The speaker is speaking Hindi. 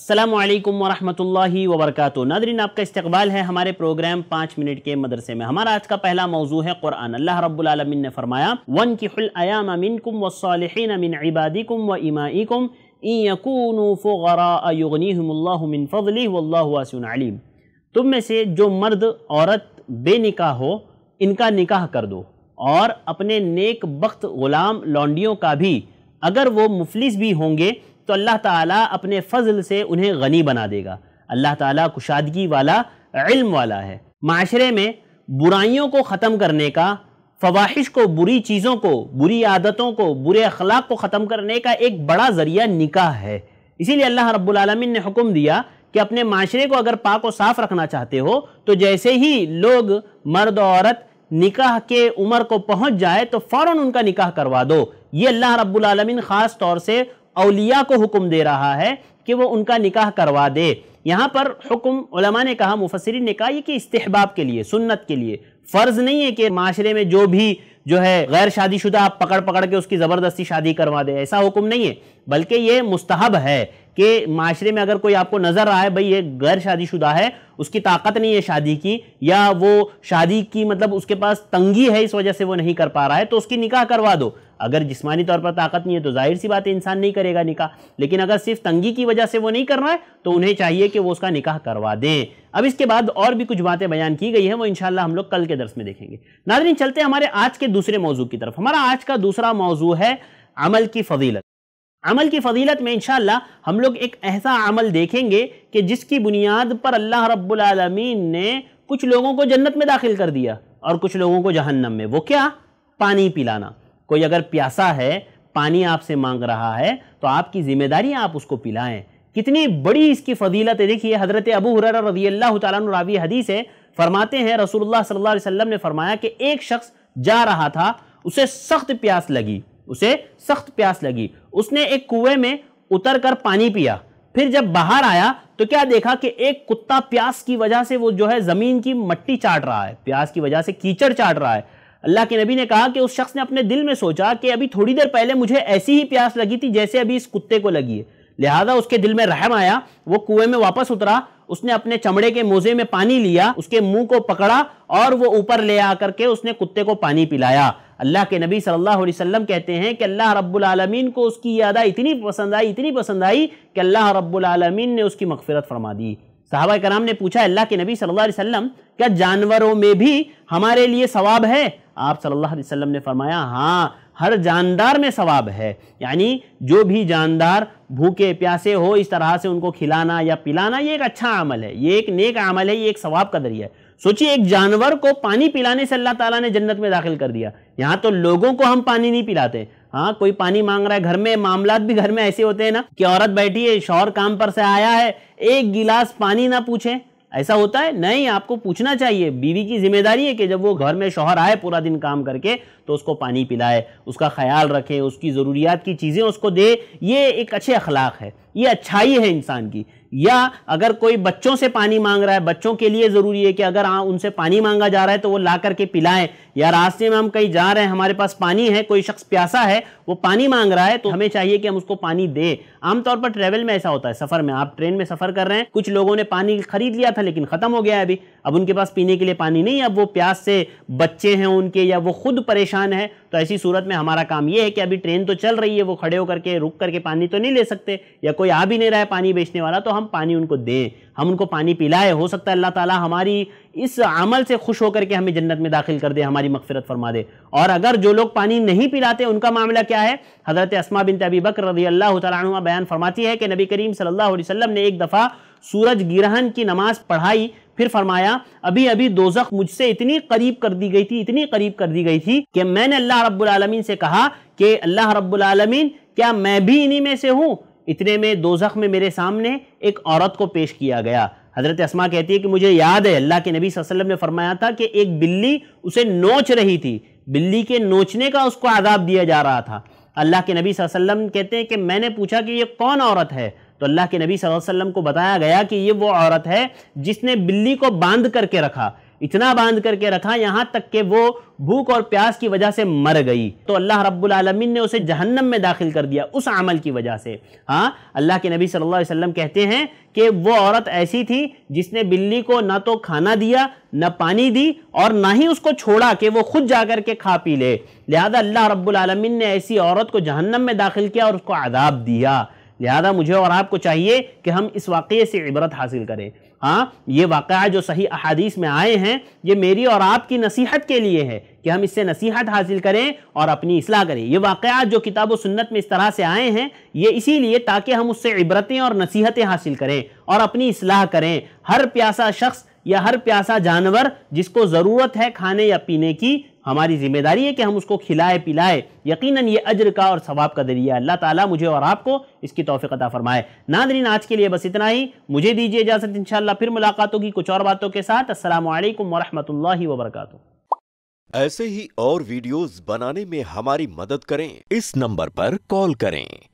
अस्सलाम वालेकुम वरहमतुल्लाहि वबरकातुहू नादरीन आपका इस्तकबाल है हमारे प्रोग्राम पाँच मिनट के मदरसे में हमारा आज का पहला मौजू है कुरान अल्लाह रब्बुल आलमीन ने फरमाया वन कियाम मिनकुम वसालहीन मिन इबादिकुम व इमाइकुम ईकून फ़ुगरागनीमिन फ़ली वल्लासम तुम में से जो मर्द औरत बेनिकाह हो इनका निकाह कर दो और अपने नेक बख्त ग़ुलाम लौंडियों का भी अगर वो मुफलिस भी होंगे तो अल्लाह ताला अपने फ़ज़ल से उन्हें गनी बना देगा अल्लाह ताला कुशादगी वाला इल्म वाला है माशरे में बुराइयों को ख़त्म करने का फवाहिश को बुरी चीज़ों को बुरी आदतों को बुरे अखलाक को ख़त्म करने का एक बड़ा ज़रिया निकाह है इसीलिए अल्लाह रब्बुलमीन ने हुक्म दिया कि अपने माशरे को अगर पाक और साफ़ रखना चाहते हो तो जैसे ही लोग मर्द औरत निकाह के उम्र को पहुंच जाए तो फ़ौर उनका निकाह करवा दो ये अल्लाह रब्बुलमीन ख़ास तौर से अलिया को हुक्म दे रहा है कि वो उनका निकाह करवा दे यहाँ पर हुक्म ने कहा मुफसरी ने कहा ये कि इस्तेबाब के लिए सुन्नत के लिए फ़र्ज़ नहीं है कि माशरे में जो भी जो है गैर शादीशुदा आप पकड़ पकड़ के उसकी ज़बरदस्ती शादी करवा दे ऐसा हुक्म नहीं है बल्कि ये मुस्तहब है कि माशरे में अगर कोई आपको नज़र आए भाई ये गैर शादीशुदा है उसकी ताकत नहीं है शादी की या वो शादी की मतलब उसके पास तंगी है इस वजह से वो नहीं कर पा रहा है तो उसकी निकाह करवा दो अगर जिसमानी तौर पर ताकत नहीं है तो जाहिर सी बात है इंसान नहीं करेगा निकाह लेकिन अगर सिर्फ तंगी की वजह से वो नहीं कर रहा है तो उन्हें चाहिए कि वो उसका निकाह करवा दें अब इसके बाद और भी कुछ बातें बयान की गई हैं वो इंशाल्लाह हम लोग कल के दर्स में देखेंगे नादरीन चलते हमारे आज के दूसरे मौजू की तरफ हमारा आज का दूसरा मौजू है अमल की फजीलत अमल की फजीलत में इंशाल्लाह हम लोग एक ऐसा अमल देखेंगे कि जिसकी बुनियाद पर अल्लाह रब्बुल ने कुछ लोगों को जन्नत में दाखिल कर दिया और कुछ लोगों को जहन्नम में वो क्या पानी पिलाना कोई अगर प्यासा है पानी आपसे मांग रहा है तो आपकी जिम्मेदारी आप उसको पिलाएं कितनी बड़ी इसकी फजीलत है देखिए हजरत अबू हुर रजी अल्लाह तवी हदीस है फरमाते हैं रसूलुल्लाह सल्लल्लाहु अलैहि वसल्लम ने फरमाया कि एक शख्स जा रहा था उसे सख्त प्यास लगी उसे सख्त प्यास लगी उसने एक कुएं में उतर कर पानी पिया फिर जब बाहर आया तो क्या देखा कि एक कुत्ता प्यास की वजह से वो जो है ज़मीन की मट्टी चाट रहा है प्यास की वजह से कीचड़ चाट रहा है अल्लाह के नबी ने कहा कि उस शख्स ने अपने दिल में सोचा कि अभी थोड़ी देर पहले मुझे ऐसी ही प्यास लगी थी जैसे अभी इस कुत्ते को लगी है लिहाजा उसके दिल में रहम आया वो कुएं में वापस उतरा उसने अपने चमड़े के मोजे में पानी लिया उसके मुंह को पकड़ा और वो ऊपर ले आकर के उसने कुत्ते को पानी पिलाया अल्लाह के नबी सल्लल्लाहु अलैहि वसल्लम कहते हैं कि अल्लाह रब्बुल आलमीन को उसकी यादा इतनी पसंद आई इतनी पसंद आई कि अल्लाह रब्बुल आलमीन ने उसकी मगफिरत फरमा दी साहबा कराम ने पूछा अल्लाह के नबी सल्लल्लाहु अलैहि वसल्लम क्या जानवरों में भी हमारे लिए सवाब है आप सल्लल्लाहु अलैहि वसल्लम ने फरमाया हाँ हर जानदार में सवाब है यानी जो भी जानदार भूखे प्यासे हो इस तरह से उनको खिलाना या पिलाना ये एक अच्छा अमल है ये एक नेक अमल है ये एक सवाब का जरिया है सोचिए एक जानवर को पानी पिलाने से अल्लाह ताला ने जन्नत में दाखिल कर दिया यहाँ तो लोगों को हम पानी नहीं पिलाते हाँ कोई पानी मांग रहा है घर में मामला भी घर में ऐसे होते हैं ना कि औरत बैठी है शौहर काम पर से आया है एक गिलास पानी ना पूछे ऐसा होता है नहीं आपको पूछना चाहिए बीवी की जिम्मेदारी है कि जब वो घर में शोहर आए पूरा दिन काम करके तो उसको पानी पिलाए उसका ख्याल रखे उसकी ज़रूरियात की चीज़ें उसको दे ये एक अच्छे अखलाक है ये अच्छाई है इंसान की या अगर कोई बच्चों से पानी मांग रहा है बच्चों के लिए ज़रूरी है कि अगर आ, हाँ, उनसे पानी मांगा जा रहा है तो वो ला करके पिलाएं या रास्ते में हम कहीं जा रहे हैं हमारे पास पानी है कोई शख्स प्यासा है वो पानी मांग रहा है तो हमें चाहिए कि हम उसको पानी दें आमतौर पर ट्रेवल में ऐसा होता है सफर में आप ट्रेन में सफर कर रहे हैं कुछ लोगों ने पानी खरीद लिया था लेकिन खत्म हो गया है अभी अब उनके पास पीने के लिए पानी नहीं अब वो प्यास से बच्चे हैं उनके या वो खुद परेशान है तो ऐसी सूरत में हमारा काम ये है कि अभी ट्रेन तो चल रही है वो खड़े होकर के रुक करके पानी तो नहीं ले सकते या कोई आ भी नहीं रहा है पानी बेचने वाला तो हम पानी उनको दें हम उनको पानी पिलाए हो सकता है अल्लाह ताला हमारी इस अमल से खुश होकर के हमें जन्नत में दाखिल कर दे हमारी मगफरत फरमा दे और अगर जो लोग पानी नहीं पिलाते उनका मामला क्या है हज़रत असमा बिन तबी बकर रजी अल्लाह तुम बयान फरमाती है कि नबी करीम सल्ला वसम ने एक दफ़ा सूरज गिरहन की नमाज़ पढ़ाई फिर फरमाया अभी अभी दोजख मुझसे इतनी करीब कर दी गई थी इतनी करीब कर दी गई थी कि मैंने अल्लाह रब्बुल आलमीन से कहा कि अल्लाह रब्बुल आलमीन क्या मैं भी इन्हीं में से हूँ इतने में दो में मेरे सामने एक औरत को पेश किया गया हज़रत असमा कहती है कि मुझे याद है अल्लाह के नबी वसल्लम ने फरमाया था कि एक बिल्ली उसे नोच रही थी बिल्ली के नोचने का उसको आदाब दिया जा रहा था अल्लाह के नबी वसल्लम कहते हैं कि मैंने पूछा कि ये कौन औरत है तो अल्लाह के नबी वसल्लम को बताया गया कि ये वो औरत है जिसने बिल्ली को बांध करके रखा इतना बांध करके रखा यहाँ तक कि वो भूख और प्यास की वजह से मर गई तो अल्लाह रब्बुल आलमीन ने उसे जहन्नम में दाखिल कर दिया उस अमल की वजह से हाँ अल्लाह के नबी सल्लल्लाहु अलैहि वसल्लम कहते हैं कि वो औरत ऐसी थी जिसने बिल्ली को ना तो खाना दिया ना पानी दी और ना ही उसको छोड़ा कि वो खुद जा कर के खा पी ले लिहाजा अल्लाह रब्बुल आलमीन ने ऐसी औरत को जहन्नम में दाखिल किया और उसको आदाब दिया लिहाजा मुझे और आपको चाहिए कि हम इस वाक़े से इबरत हासिल करें हाँ ये वाक़ जो सही अहादीस में आए हैं ये मेरी और आपकी नसीहत के लिए है कि हम इससे नसीहत हासिल करें और अपनी असलाह करें ये वाक़ जो किताब सुन्नत में इस तरह से आए हैं ये इसीलिए ताकि हम उससे इबरतें और नसीहतें हासिल करें और अपनी असलाह करें हर प्यासा शख्स या हर प्यासा जानवर जिसको ज़रूरत है खाने या पीने की हमारी जिम्मेदारी है कि हम उसको खिलाए पिलाए यकीनन ये अजर का और सवाब का दरिया अल्लाह ताला मुझे और आपको इसकी तोफिकता फ़रमाए नादरीन आज के लिए बस इतना ही मुझे दीजिए इजाज़त इन फिर मुलाकात होगी कुछ और बातों के साथ असल वरहमल वबरक ऐसे ही और वीडियोज बनाने में हमारी मदद करें इस नंबर पर कॉल करें